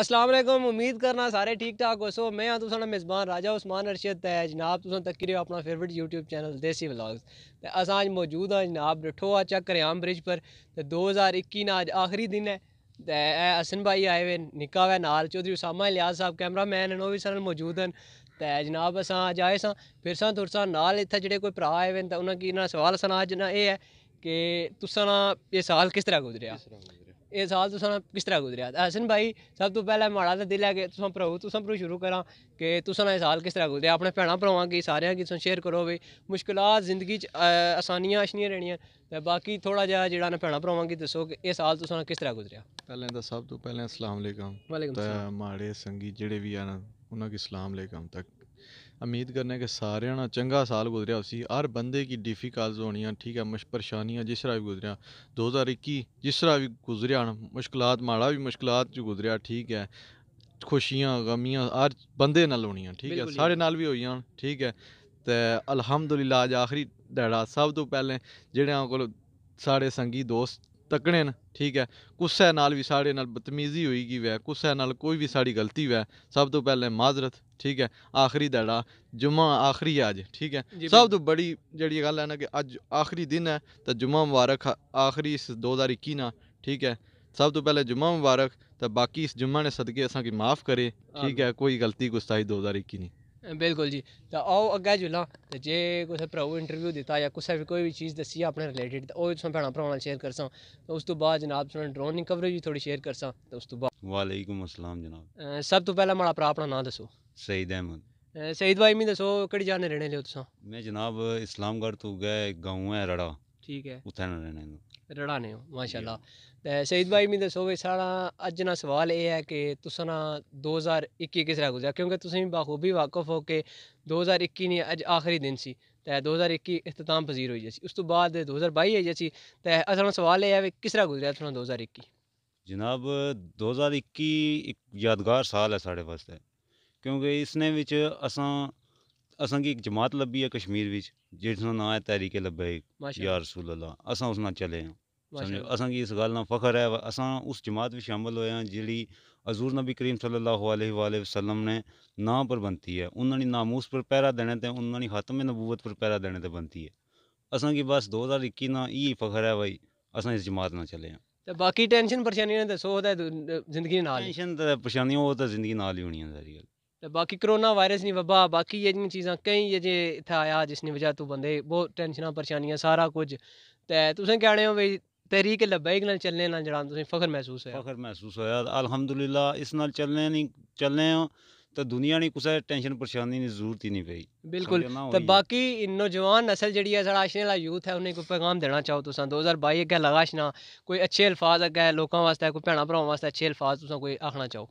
असलम उम्मीद करना सारे ठीक ठाक हो सो मैं हाँ मेज़बान राजा उस्मान अरशद ते जनाब तुसा तकरी अपना favourite YouTube channel Desi vlogs ते अस अज मौजूद हाँ जनाब रिठो आ चक आम ब्रिज पर ते दो हज़ार इक्की ना अज आखिरी दिन है तो असन भाई आए हुए निक्का हुआ नाल चौधरी उसामा लियाज साहब कैमरा मैन हैं वह भी सारे मौजूद हैं तो जनाब अस अज आए सां फिर सां तुर सां नाल इत्थें जेह्ड़े कोई भ्रा आए हुए ते उन्होंने सवाल सना अज ना एह् है कि तुसा ना एह् साल किस तरह गुजरिया ਇਹ ਸਾਲ ਤੁਸਾਂ ਕਿਸ ਤਰ੍ਹਾਂ ਗੁਜ਼ਰਿਆ ਹਸਨ ਭਾਈ ਸਭ ਤੋਂ ਪਹਿਲਾਂ ਮਾੜਾ ਤਾਂ ਦਿਲ ਹੈ ਕਿ ਤੁਸਾਂ ਪ੍ਰਭੂ ਤੁਸਾਂ ਪ੍ਰਭੂ ਸ਼ੁਰੂ ਕਰਾਂ ਕਿ ਤੁਸਾਂ ਇਹ ਸਾਲ ਕਿਸ ਤਰ੍ਹਾਂ ਗੁਜ਼ਰਿਆ ਆਪਣੇ ਭੈਣਾ ਭਰਾਵਾਂ ਕੀ ਸਾਰਿਆਂ ਕੀ ਤੁਸਾਂ ਸ਼ੇਅਰ ਕਰੋ ਵੀ ਮੁਸ਼ਕਲਾਂ ਜ਼ਿੰਦਗੀ 'ਚ ਆਸਾਨੀਆਂ ਆਸ਼ਨੀਆਂ ਰਹਿਣੀਆਂ ਤੇ ਬਾਕੀ ਥੋੜਾ ਜਿਹਾ ਜਿਹੜਾ ਨਾ ਭੈਣਾ ਭਰਾਵਾਂ ਕੀ ਦੱਸੋ ਕਿ ਇਹ ਸਾਲ ਤੁਸਾਂ ਕਿਸ ਤਰ੍ਹਾਂ ਗੁਜ਼ਰਿਆ ਪਹਿਲਾਂ ਤਾਂ ਸਭ ਤੋਂ ਪਹਿਲਾਂ ਅਸਲਾਮ ਅਲੈਕਮ ਵਾਲੇਕਮ ਮਾੜੇ ਸੰਗੀ ਜਿਹੜੇ ਵੀ ਆ ਨਾ ਉਹਨਾਂ ਕੀ ਸਲਾਮ ਅਲੈਕਮ ਤੱਕ उम्मीद करने के सारे ना चंगा साल गुजरिया हर बंदे की डिफिकल्ट होनी ठीक है मुश परेशानियाँ जिस तरह भी गुजरिया दो हज़ार इक्की जिस तरह भी गुजरिया मुश्किल माड़ा भी मुश्किल गुजरिया ठीक है खुशियाँ गमियाँ हर बंदे नाल होनियां ठीक है साढ़े नाल भी हो ठीक है तो अलहमदुल्ला अज आखिरी ध्याड़ा सब तो पहले जेह्ड़े को साढ़े संगी दोस्त तकने न ठीक है कुसै नाल भी साढ़े नाल बदतमीजी होई गेई होऐ कुसै नाल कोई भी साड़ी गलती होऐ सब तो पहले माजरत ਠੀਕ ਹੈ ਆਖਰੀ ਦਿਹਾੜਾ ਜੁਮਾ ਆਖਰੀ ਅੱਜ ਠੀਕ ਹੈ ਸਭ ਤੋਂ ਬੜੀ ਜਿਹੜੀ ਗੱਲ ਹੈ ਨਾ ਕਿ ਅੱਜ ਆਖਰੀ ਦਿਨ ਹੈ ਤਾਂ ਜੁਮਾ ਮੁਬਾਰਕ ਆਖਰੀ ਇਸ 2021 ਨਾ ਠੀਕ ਹੈ ਸਭ ਤੋਂ ਪਹਿਲੇ ਜੁਮਾ ਮੁਬਾਰਕ ਤਾਂ ਬਾਕੀ ਇਸ ਜੁਮਾ ਨੇ ਸਦਕੇ ਅਸਾਂ ਕੀ ਮਾਫ ਕਰੇ ਠੀਕ ਹੈ ਕੋਈ ਗਲਤੀ ਗੁਸਤਾਈ 2021 ਨਹੀਂ बिल्कुल जी ते तो आओ अग्गें जेल्लै ते जे कुसै भ्राऊ इंटरव्यू दित्ता जां कुसै बी कोई बी चीज दस्सी अपने रिलेटिड ते ओह् तुसें भैनां भ्रावां शेयर करसां ते उस तू बाद जनाब थुआढ़ी ड्रोन दी कवरेज भी थोह्ड़ी शेयर करसां ते उस तू बाद वालेकुम अस्सलाम जनाब सब तू पैह्लें म्हाड़ा भ्राऽ अपना नांऽ दस्सो सईद अहमद सईद भाई मी दस्सो केह्ड़ी जगह रहने आह्ले ओ मैं जनाब इस्लामगढ़ तो गए गांव है रड़ा ठीक है उत्थै रहने रड़ाने हो माशाल्लाह ਤੇ ਸ਼ਹੀਦ ਭਾਈ ਮਿੰਦਰ ਸੋਵੇ ਸਾਡਾ ਅੱਜ ਨਾ ਸਵਾਲ ਇਹ ਹੈ ਕਿ ਤੁਸੀਂ ਨਾ 2021 ਕਿਸ ਤਰ੍ਹਾਂ ਗੁਜ਼ਰਿਆ ਕਿਉਂਕਿ ਤੁਸੀਂ ਬਾਖੂਬੀ ਵਾਕਫ ਹੋ ਕੇ 2021 ਨੇ ਅੱਜ ਆਖਰੀ ਦਿਨ ਸੀ ਤੇ 2021 ਇਖਤਤਾਮ ਪਜ਼ੀਰ ਹੋਈ ਸੀ ਉਸ ਤੋਂ ਬਾਅਦ 2022 ਆਈ ਸੀ ਤੇ ਅਸਲ ਸਵਾਲ ਇਹ ਹੈ ਕਿ ਕਿਸ ਤਰ੍ਹਾਂ ਗੁਜ਼ਰਿਆ ਤੁਹਾਨੂੰ 2021 ਜਨਾਬ 2021 ਇੱਕ ਯਾਦਗਾਰ ਸਾਲ ਹੈ ਸਾਡੇ ਵਾਸਤੇ ਕਿਉਂਕਿ ਇਸਨੇ ਵਿੱਚ ਅਸਾਂ ਅਸਾਂ ਕੀ ਇੱਕ ਜਮਾਤ ਲੱਭੀ ਹੈ ਕਸ਼ਮੀਰ ਵਿੱਚ ਜਿਸ ਦਾ ਨਾਮ ਹੈ ਤਹਿਰੀਕ ਲਬੈਕ ਯਾ ਰਸੂਲ ਅੱਲਾ ਅਸਾਂ ਉਸ ਨਾਲ ਚੱਲੇ ਹਾਂ ਸਮਝੋ ਅਸਾਂ ਕੀ ਇਸ ਗੱਲ ਨਾਲ ਫਖਰ ਹੈ ਅਸਾਂ ਉਸ ਜਮਾਤ ਵਿੱਚ ਸ਼ਾਮਲ ਹੋਏ ਹਾਂ ਜਿਹੜੀ ਹਜ਼ੂਰ ਨਬੀ ਕਰੀਮ ਸੱਲੱਲਾਹੁ ਅਲੈਹਿ ਵਾਲੇ ਵਸੱਲਮ ਨੇ ਨਾਂ पर ਬੰਤੀ देने ਉਹਨਾਂ ਨੇ ਨਾਮੂਸ ਪਰ ਪਹਿਰਾ ਦੇਣੇ ਤੇ ਉਹਨਾਂ ਨੇ ਖਤਮ ਨਬੂਵਤ की बस दो हज़ार इक्की ना यही है भाई असा इस जमात ना चले हैं बाकी टेंशन परेशानियां जिंदगी टेंशन परेशानियां वो तो जिंदगी ही होनी सारी गल तो बाकी कोरोना वायरस नहीं वबा बाकी ये चीज़ा कई ये जे इतना आया जिसने वजह तू बंदे बहुत टेंशन परेशानियां सारा कुछ तो तुसें कहने तहरीक लबैक चलने फख्र महसूस है फख्र महसूस हो अलहमदुल्ला इस चलने नहीं चलने तो दुनिया ने कुछ टेंशन परेशानी की जरूरत ही नहीं पी बिल्कुल तो बाकी नौजवान नसल जी आशने वाला यूथ है उन्हें कोई पैगाम देना चाहो तुम दो हज़ार बई अगर लगा आशना कोई अच्छे अल्फाज अगर लोगों वास्तव कोई भैन भ्रावों वास्तव अच्छे अल्फाज तुम कोई आखना चाहो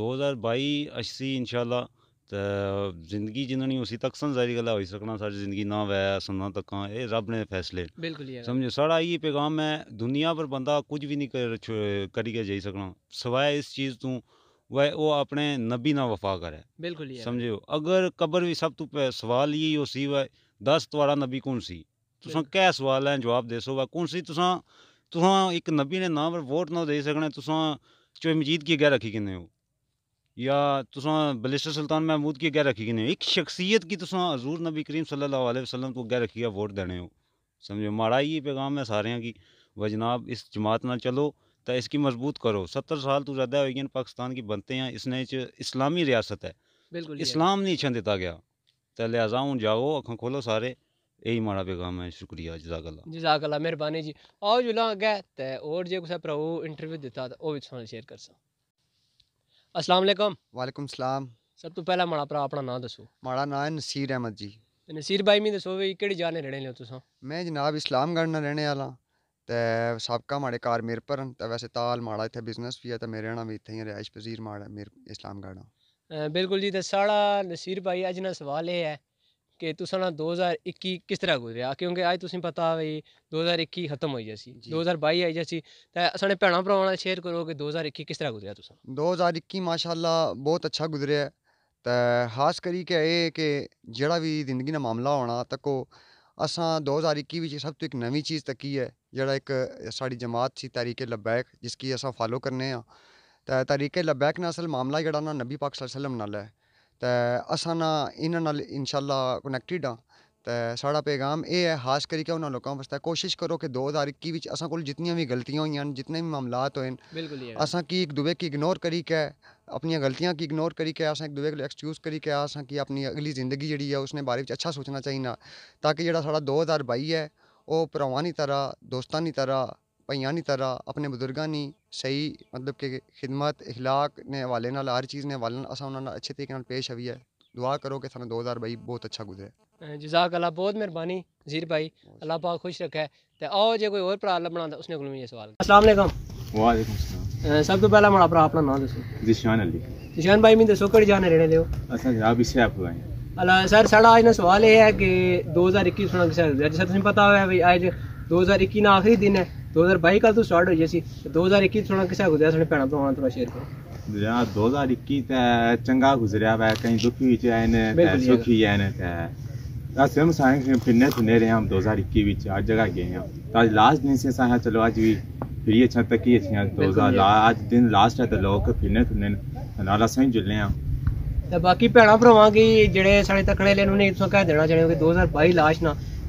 दो हज़ार बई अच्छी इनशाला ਜ਼ਿੰਦਗੀ ਜਿੰਨਣੀ ਉਸੀ ਤੱਕ ਸੰਸਾਰੀ ਗੱਲਾਂ ਹੋਈ ਸਕਣਾ ਸਾਡੀ ਜ਼ਿੰਦਗੀ ਨਾ ਵੈ ਸੁਣਾ ਤੱਕਾਂ ਇਹ ਰੱਬ ਨੇ ਫੈਸਲੇ ਬਿਲਕੁਲ ਯਾਰ ਸਮਝੋ ਸਾਡਾ ਇਹ ਪੈਗਾਮ ਹੈ ਦੁਨੀਆ ਪਰ ਬੰਦਾ ਕੁਝ ਵੀ ਨਹੀਂ ਕਰੀ ਕੇ ਜਾਈ ਸਕਣਾ ਸਿਵਾਏ ਇਸ ਚੀਜ਼ ਤੋਂ वह वो अपने नबी ना वफा करे बिल्कुल समझो अगर कबर भी सब तो सवाल ये हो सी वह दस तुआरा नबी कौन सी तुसा कै सवाल है जवाब दे सो वह कौन सी तुसा तुसा एक नबी ने नाम पर वोट ना दे सकने तुसा चो मजीद की गह रखी किन्ने हो या तुस बलिस्टर सुल्तान महमूद की गै रखी नहीं एक शख्सियत की तुसा हजूर नबी करीम सल्लल्लाहु अलैहि वसल्लम को रखी है वोट देने हो समझो माड़ा ही पैगाम है सारे की वह जनाब इस जमात ना चलो तो इसकी मजबूत करो सत्तर साल तो ज़्यादा हो गए पाकिस्तान की बनते हैं इसने इस्लामी रियासत है बिल्कुल इस्लाम नहीं छन दिता गया तो लिहाजा हूँ जाओ अखा खोलो सारे यही माड़ा पैगाम है शुक्रिया जजाकला जजाकला मेहरबानी जी आओ जुला अगै और जो कुछ भ्राऊ इंटरव्यू दिता तो वह भी तुम शेयर कर सो ਅਸਲਾਮ ਅਲੈਕਮ ਵਾਲੇਕਮ ਸਲਾਮ ਸਭ ਤੋਂ ਪਹਿਲਾਂ ਮਾੜਾ ਭਰਾ ਆਪਣਾ ਨਾਮ ਦੱਸੋ ਮਾੜਾ ਨਾਮ ਹੈ ਨਸੀਰ ਅਹਿਮਦ ਜੀ ਤੇ ਨਸੀਰ ਬਾਈ ਮੈਂ ਦੱਸੋ ਵੀ ਕਿਹੜੀ ਜਾਨ ਨੇ ਰਹਿਣੇ ਲਿਓ ਤੁਸੀਂ ਮੈਂ ਜਨਾਬ ਇਸਲਾਮਗੜ੍ਹ ਨਾਲ ਰਹਿਣੇ ਵਾਲਾ ਤੇ ਸਾਬਕਾ ਮਾੜੇ ਕਾਰ ਪਰ ਤੇ ਵੈਸੇ ਤਾਲ ਮਾੜਾ ਇੱਥੇ ਬਿਜ਼ਨਸ ਵੀ ਹੈ ਤੇ ਮੇਰੇ ਨਾਲ ਵੀ ਇੱਥੇ ਹੀ ਰਿਹਾਇਸ਼ ਪਜ਼ੀਰ ਮਾੜਾ ਮਿਰ ਇਸਲਾਮਗੜ੍ਹ ਬਿਲਕੁਲ ਜੀ ਤੇ ਸਾਲਾ ਨਸੀਰ ਭਾਈ ਅੱਜ ਨਾਲ ਸਵਾਲ ਇਹ ਹੈ ਕਿ ਤੁਸੀਂ ਨਾਲ 2021 ਕਿਸ ਤਰ੍ਹਾਂ ਗੁਜ਼ਰਿਆ ਕਿਉਂਕਿ ਅੱਜ ਤੁਸੀਂ ਪਤਾ ਵੀ 2021 ਖਤਮ ਹੋਈ ਸੀ 2022 ਆਈ ਸੀ ਤਾਂ ਸਾਡੇ ਭੈਣਾ ਭਰਾਵਾਂ ਨਾਲ ਸ਼ੇਅਰ ਕਰੋ ਕਿ 2021 ਕਿਸ ਤਰ੍ਹਾਂ ਗੁਜ਼ਰਿਆ ਤੁਸੀਂ 2021 ਮਾਸ਼ਾਅੱਲਾ ਬਹੁਤ ਅੱਛਾ ਗੁਜ਼ਰਿਆ ਤਾਂ ਖਾਸ ਕਰੀ ਕਿ ਇਹ ਕਿ ਜਿਹੜਾ ਵੀ ਜ਼ਿੰਦਗੀ ਦਾ ਮਾਮਲਾ ਹੋਣਾ ਤੱਕੋ ਅਸਾਂ 2021 ਵਿੱਚ ਸਭ ਤੋਂ ਇੱਕ ਨਵੀਂ ਚੀਜ਼ ਤੱਕੀ ਹੈ ਜਿਹੜਾ ਇੱਕ ਸਾਡੀ ਜਮਾਤ ਸੀ ਤਰੀਕੇ ਲਬੈਕ ਜਿਸ ਕੀ ਅਸਾਂ ਫਾਲੋ ਕਰਨੇ ਆ ਤਾਂ ਤਰੀਕੇ ਲਬੈਕ ਨਾਲ ਅਸਲ ਮਾਮਲਾ ਜਿਹੜਾ ਨਾ ਨਬੀ ਪਾਕ ਸੱਲੱਲਾਹੁ ਅਲੈहि ਵਸੱਲਮ ਨਾਲ ਹੈ ते असा ना इन्होंने नाल इंशाल्ला कनैक्टिड हाँ तो साढ़ा पैगाम यह है खास करके उन्होंने लोगों वास्तव कोशिश करो कि दो हज़ार इक्की बिच्च असां कोल जितनियां गलतियां हुई जितने भी मामलात होए असा हाँ। असां कि इक दुए की इग्नोर करियै अपन गलतियां की इग्नोर करियै असा एक दुए एक्सक्यूज करी करियै असा कि अपनी अगली जिंदगी जी है उसने बारे में अच्छा सोचना चाहिए ताकि जो सा दो हज़ार बई है वह भरावानी तरह दोस्तानी तरह ਭਾਈਆਂ ਦੀ तरह अपने बुजुर्गों ਦੀ सही मतलब ਕਿ खिदमत इखलाक ने हवाले न हर चीज़ ने हवाले असा उन्होंने अच्छे तरीके पेश आई है दुआ करो कि सू दो हज़ार बई बहुत अच्छा गुजरे जजाक अला बहुत मेहरबानी जीर भाई अला पाक खुश रखे तो आओ जो कोई और भरा अल्लाह बनाता उसने कोल ये सवाल असलम सब तो पहला माड़ा भरा अपना नाम दसो जिशान अली जिशान भाई मैं दसो कड़ी जाने रहने दियो अला सर साडा अज ना सवाल यह है कि दो हज़ार इक्की सुना सर जैसे तुझे पता हो दो हज़ार इक्की आखिरी दिन है 2022 ਕੱਲ ਤੋਂ ਸਟਾਰਟ ਹੋਈ ਜੇ ਸੀ 2021 ਥੋੜਾ ਕਿਸਾ ਗੁਜ਼ਰਿਆ ਸਾਡੇ ਭੈਣਾਂ ਭਰਾਵਾਂ ਥੋੜਾ ਸ਼ੇਅਰ ਕਰੋ ਯਾਰ 2021 ਤਾਂ ਚੰਗਾ ਗੁਜ਼ਰਿਆ ਵੈ ਕਈ ਦੁਖੀ ਵਿੱਚ ਆਏ ਨੇ ਤੇ ਸੁਖੀ ਆਏ ਨੇ ਤੇ ਅਸੀਂ ਹਮ ਸਾਇੰਸ ਫਿਰਨੇ ਫਿਰਨੇ ਰਹੇ ਹਮ 2021 ਵਿੱਚ ਹਰ ਜਗ੍ਹਾ ਗਏ ਹਾਂ ਤਾਂ ਲਾਸਟ ਦਿਨ ਸੇ ਸਾਹਾ ਚਲੋ ਅੱਜ ਵੀ फिर ये छत तक ही अच्छी दो हजार आज दिन लास्ट है तो लोग फिरने फिरने नाल असें जुलने आं ते बाकी भैना भ्रावां गी जेह्ड़े साढ़े तक्कने आह्ले उ'नें इत्थुआं कह देना चाहिदा कि दो हजार बाई लास्ट ना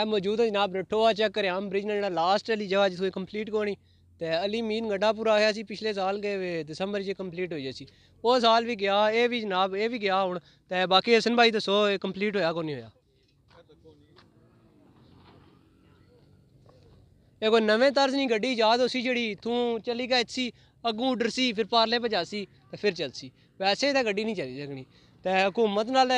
ਇਹ ਮੌਜੂਦ ਹੈ ਜਨਾਬ ਰਠੋਆ ਚੱਕ ਰਿਆਮ ਬ੍ਰਿਜ ਨਾਲ ਜਿਹੜਾ ਲਾਸਟ ਵਾਲੀ ਜਗ੍ਹਾ ਜਿਸ ਨੂੰ ਕੰਪਲੀਟ ਕੋਣੀ ਤੇ ਅਲੀ ਮੀਨ ਗੱਡਾ ਆਇਆ ਸੀ ਪਿਛਲੇ ਸਾਲ ਗਏ ਦਸੰਬਰ ਜੇ ਕੰਪਲੀਟ ਹੋਈ ਸੀ ਉਹ ਸਾਲ ਵੀ ਗਿਆ ਇਹ ਵੀ ਜਨਾਬ ਇਹ ਵੀ ਗਿਆ ਹੁਣ ਤੇ ਬਾਕੀ ਹਸਨ ਭਾਈ ਦੱਸੋ ਇਹ ਕੰਪਲੀਟ ਹੋਇਆ ਕੋ ਨਹੀਂ ਹੋਇਆ ਇਹ ਕੋ ਨਵੇਂ ਤਰਜ਼ ਨਹੀਂ ਗੱਡੀ ਯਾਦ ਹੋਸੀ ਜਿਹੜੀ ਤੂੰ ਚੱਲੀ ਗਈ ਸੀ ਅੱਗੋਂ ਉਡਰ ਸੀ ਫਿਰ ਪਾਰਲੇ ਭਜਾਸੀ ਤੇ ਫਿਰ ਚੱਲ ਸੀ ਵੈਸੇ ਤਾਂ ਗੱਡੀ ਨਹੀਂ ਚੱਲੀ ਸਕਣੀ ਤੇ ਹਕੂਮਤ ਨਾਲ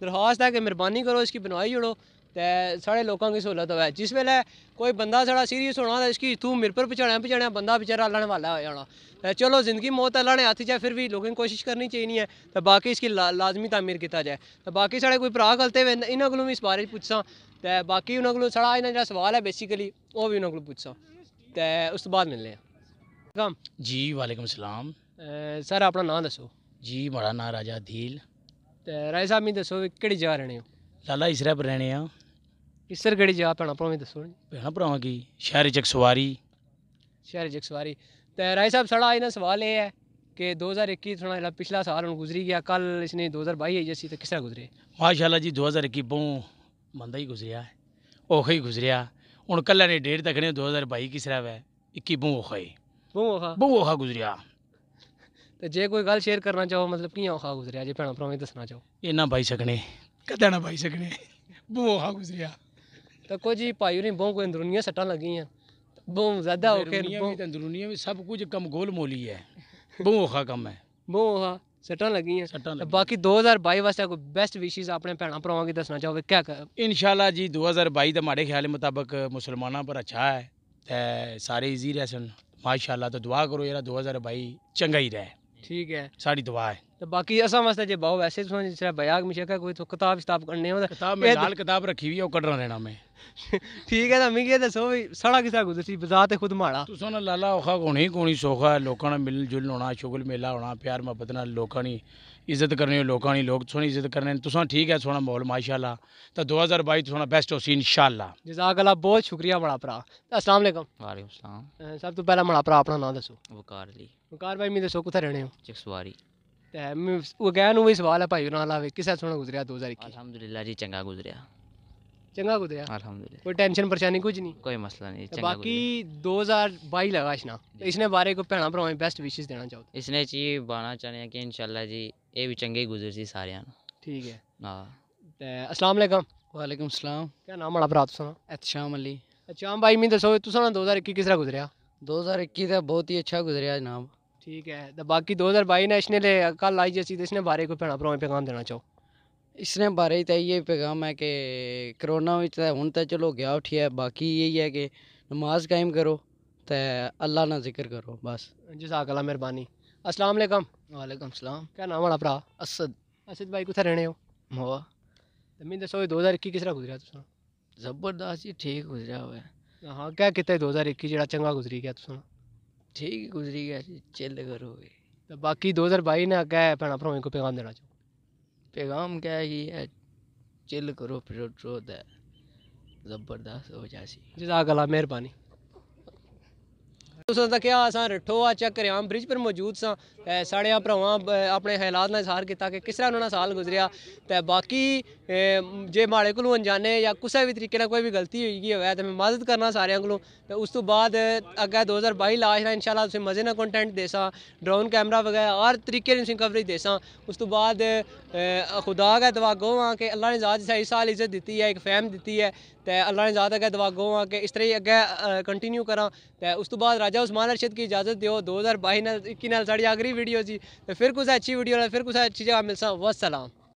ਦਰਖਾਸਤ ਹੈ ਕਿ ਮਿਹਰਬਾਨੀ ਕਰੋ ਇਸ ਕੀ ਬਣਵਾਈ ਜੜੋ ते साढ़े लोकां की सहूलत होवे जिस वेल्लै कोई बंदा साढ़ा सीरियस होना ते इसकी इत्थूं मिरपर पजाने पजाने बंदा बेचारा अल्लाह ने हवाला होई जाना ते चलो जिंदगी मौत अल्लाह ने हत्थ च ऐ फिर बी लोकें कोशिश करनी चाहिदी ऐ ते बाकी इसकी ला लाजमी तमीर कीता जाए ते बाकी साढ़े कोई भ्राऽ गलते होए ते इ'नें कोलूं बी इस बारे च पुच्छसां ते बाकी उ'नें कोलूं साढ़ा इ'न्ना जेह्ड़ा सोआल ऐ बेसिकली ओह् बी उ'नें कोलूं पुच्छसां ते उस तू बाद मिलने आं जी वालेकुम सलाम सर अपना नांऽ दस्सो जी मेरा नांऽ राजा अधील ते राजा साह्ब मिगी दस्सो केह्ड़ी जगह रैह्ने ओ लाला इसरा पर रैह्ने आं ਕਿਸਰ ਗੜੀ ਜਾ ਭੈਣਾ ਭਾਵੇਂ ਦੱਸੋ ਪੈਣਾ ਭੈਣਾ ਕੀ ਸ਼ਹਿਰ ਜਗ ਸਵਾਰੀ ਸ਼ਹਿਰ ਜਗ ਸਵਾਰੀ ਤੇ ਰਾਏ ਸਾਹਿਬ ਸੜਾ ਇਹਨਾਂ ਸਵਾਲ ਇਹ ਹੈ ਕਿ 2021 ਥੋੜਾ ਪਿਛਲਾ ਸਾਲ ਹੁਣ ਗੁਜ਼ਰੀ ਗਿਆ ਕੱਲ ਇਸਨੇ 2022 ਆਈ ਜਿਸੀ ਤੇ ਕਿਸਰਾ ਗੁਜ਼ਰੇ ਮਾਸ਼ਾਅੱਲਾ ਜੀ 2021 ਬਹੁ ਮੰਦਾ ਹੀ ਗੁਜ਼ਰਿਆ ਓਖੇ ਹੀ ਗੁਜ਼ਰਿਆ ਹੁਣ ਕੱਲਾ ਨੇ ਡੇਢ ਤੱਕ ਨੇ 2022 ਕਿਸਰਾ ਵੈ 21 ਬਹੁ ਓਖੇ ਹੀ ਬਹੁ ਔਖਾ ਬਹੁ ਔਖਾ ਗੁਜ਼ਰਿਆ ਤੇ ਜੇ ਕੋਈ ਗੱਲ ਸ਼ੇਅਰ ਕਰਨਾ ਚਾਹੋ ਮਤਲਬ ਕੀ ਓਖਾ ਗੁਜ਼ਰਿਆ ਜੇ ਭੈਣਾ ਭਰਾਵੇਂ ਦੱਸਣਾ ਚਾਹੋ ਇਹ ਨਾ ਬਾਈ ਸਕਨੇ ਕਦੈਣਾ ਨਾ ਬਾਈ ਸਕਨੇ ਬਹੁ ਔਖਾ ਗੁਜ਼ਰਿਆ तो कुछ ही भाई होने बहुत अंदरूनियाँ सट्टा लगी हैं बहुत ज़्यादा होकर अंदरूनियाँ भी सब कुछ कम गोल मोली है बहुत औखा कम है ਬਹੁਤ ਆ ਸੱਟਾਂ ਲੱਗੀਆਂ ਸੱਟਾਂ ਲੱਗੀਆਂ ਬਾਕੀ 2022 ਵਾਸਤੇ ਕੋਈ ਬੈਸਟ ਵਿਸ਼ੇਸ ਆਪਣੇ ਭੈਣਾ ਭਰਾਵਾਂ ਕੀ ਦੱਸਣਾ ਚਾਹੋਗੇ ਕਿਆ ਇਨਸ਼ਾਅੱਲਾ ਜੀ 2022 ਦਾ ਮਾੜੇ ਖਿਆਲ ਮੁਤਾਬਕ ਮੁਸਲਮਾਨਾਂ ਪਰ ਅੱਛਾ ਹੈ ਤੇ ਸਾਰੇ ਈਜ਼ੀ ਰਹਿਣ ਮਾਸ਼ਾਅੱਲਾ ਤਾਂ ਦੁਆ ਕਰੋ ਯਾਰ 2022 ਚੰਗਾ ਹੀ ਰਹੇ ਠੀਕ ਹੈ ਸਾਡੀ ਦੁਆ ਹੈ ਤੇ ਬਾਕੀ ਅਸਾਂ ਵਾਸਤੇ ਜੇ ਬਹੁ ਵੈਸੇ ਤੁਹਾਨੂੰ ਜਿਹੜਾ ਬਿਆਗ ਮਿਸ਼ਕਾ ਕੋਈ ਤੋਂ ਕਿਤਾਬ ਕਿਤਾਬ ਕਰਨੇ ਹੁੰਦਾ ਕਿਤਾਬ ਮੈਂ ਨਾਲ ਕਿਤਾਬ ਰੱਖੀ ਹੋਈ ਹੈ ਉਹ ਕੱਢਣਾ ਲੈਣਾ ਮੈਂ ਠੀਕ ਹੈ ਤਾਂ ਮੈਂ ਇਹ ਦੱਸੋ ਵੀ ਸੜਾ ਕਿਸਾ ਗੁਜ਼ਰੀ ਬਾਜ਼ਾਰ ਤੇ ਖੁਦ ਮਾੜਾ ਤੁਸੀਂ ਨਾ ਲਾਲਾ ਔਖਾ ਕੋਣੀ ਕੋਣੀ ਸੋਖਾ ਲੋਕਾਂ ਨਾਲ ਮਿਲ ਜੁਲ ਹੋਣਾ ਸ਼ੁਗਲ ਮੇਲਾ ਹੋਣਾ ਪਿਆਰ ਮੁਹੱਬਤ ਨਾਲ ਲੋਕਾਂ ਦੀ ਇੱਜ਼ਤ ਕਰਨੀ ਲੋਕਾਂ ਦੀ ਲੋਕ ਸੋਹਣੀ ਇੱਜ਼ਤ ਕਰਨੇ ਤੁਸੀਂ ਠੀਕ ਹੈ ਸੋਹਣਾ ਮਾਹੌਲ ਮਾਸ਼ਾਅੱਲਾ ਤਾਂ 2022 ਤੁਹਾਨੂੰ ਬੈਸਟ ਹੋਸੀ ਇਨਸ਼ਾਅੱਲਾ ਜਜ਼ਾਕ ਅੱਲਾ ਬਹੁਤ ਸ਼ੁਕਰੀਆ ਬੜਾ ਭਰਾ ਅਸਲਾਮ ਅਲੈਕਮ ਵਾਲੇਕੁਮ ਸਲਾਮ ਸਭ ਤੋਂ ਪਹਿਲਾਂ ਬੜਾ ਭਰਾ ਆਪਣਾ ਨਾਮ ਦੱਸੋ ਵਕਾਰ ਅਲੀ ਵਕਾਰ ਭਾਈ ਮੇਰੇ ਸੋ ਕਿੱਥੇ ਰਹਿਣੇ ਹੋ ਚਕਸਵਾਰੀ ਤੇ ਉਹ ਗਿਆ ਨੂੰ ਵੀ ਸਵਾਲ ਹੈ ਭਾਈ ਨਾਲ ਆਵੇ ਕਿਸੇ ਸੋਹਣਾ ਗੁਜ਼ਰਿਆ 2021 ਅਲਹਮਦੁਲਿਲਾ ਜੀ ਚੰਗਾ ਗੁਜ਼ਰਿਆ चंगा गुजरिया अल्हम्दुलिल्लाह कोई टेंशन परेशानी कुछ नहीं कोई मसला नहीं चंगा बाकी 2022 लगा इसना इसने बारे को भैना भरावां बेस्ट विशेस देना चाहो इसने जी बाना चाहने कि इंशाल्लाह जी ये भी चंगे गुजर जी सारे ठीक है हां ते अस्सलाम वालेकुम वालेकुम सलाम क्या नाम बड़ा भरा तुसा अचाम अली अचाम भाई मैं दसो तुसा 2021 किस तरह गुजरिया 2021 ਦਾ ਬਹੁਤ ਹੀ ਅੱਛਾ ਗੁਜ਼ਰਿਆ ਜਨਾਬ तो बाकी दो हज़ार बई ਨੈਸ਼ਨਲ इसने कल आई जी तो इसने बारे ਕੋਈ भैन ਭਰਾਵਾਂ पैगाम देना चाहो इसने बारे तो ये पैगाम है कि करोना में हूँ तो चलो गया उठिए बाकी यही है कि नमाज कायम करो तो अल्लाह ना जिक्र करो बस जजाक अल्लाह मेहरबानी अस्सलाम वालेकुम वालेकुम सलाम क्या नाम वाला भरा असद असद भाई कुछ रहने हो तो मैं दसो दो हज़ार इक्की किस तरह गुजरा जबरदस्त जी ठीक गुजरिया हुआ हाँ क्या किता दो हज़ार इक्की जरा चंगा गुजरी गया तुम ठीक गुजरी गया चिल करो तो बाकी दो हज़ार बई ने क्या है भैन भ्राओं को पैगाम देना चाहो पैगाम क्या है कि है चिल करो फिर ज़बरदस्त हो जाए जजाक अला मेहरबानी तुम तो क्या अस रठोआ चक्कर आम ब्रिज पर मौजूद सड़े भ्रावान अपने हालात ने इजहार किया कि किस तरह उन्होंने साल गुजरिया तो बाकी जे माड़े को अनजाने या कुछ भी तरीके कोई भी गलती होगी हो तो मैं मदद करना सारे को उस तो बाद अगर दो हज़ार बई लास्ट इन शाला मजे ना कॉन्टेंट देसा ड्रोन कैमरा बगैर हर तरीके कवरेज देसा उस तो बाद खुदा गै दवागो हाँ कि अल्लाह ने ज्यादा सही साल इज्जत दी है एक फैम दी है तो अल्लाह ने ज्यादा अगर दवागो हाँ कि इस तरह अगर कंटिन्यू करा तो उस तो बाद राजा उस्मान अरशद की इजाजत दो हज़ार बई ना इक्की आगरी वीडियो जी तो फिर कुछ अच्छी वीडियो फिर कुछ अच्छी जगह मिलसा वसलाम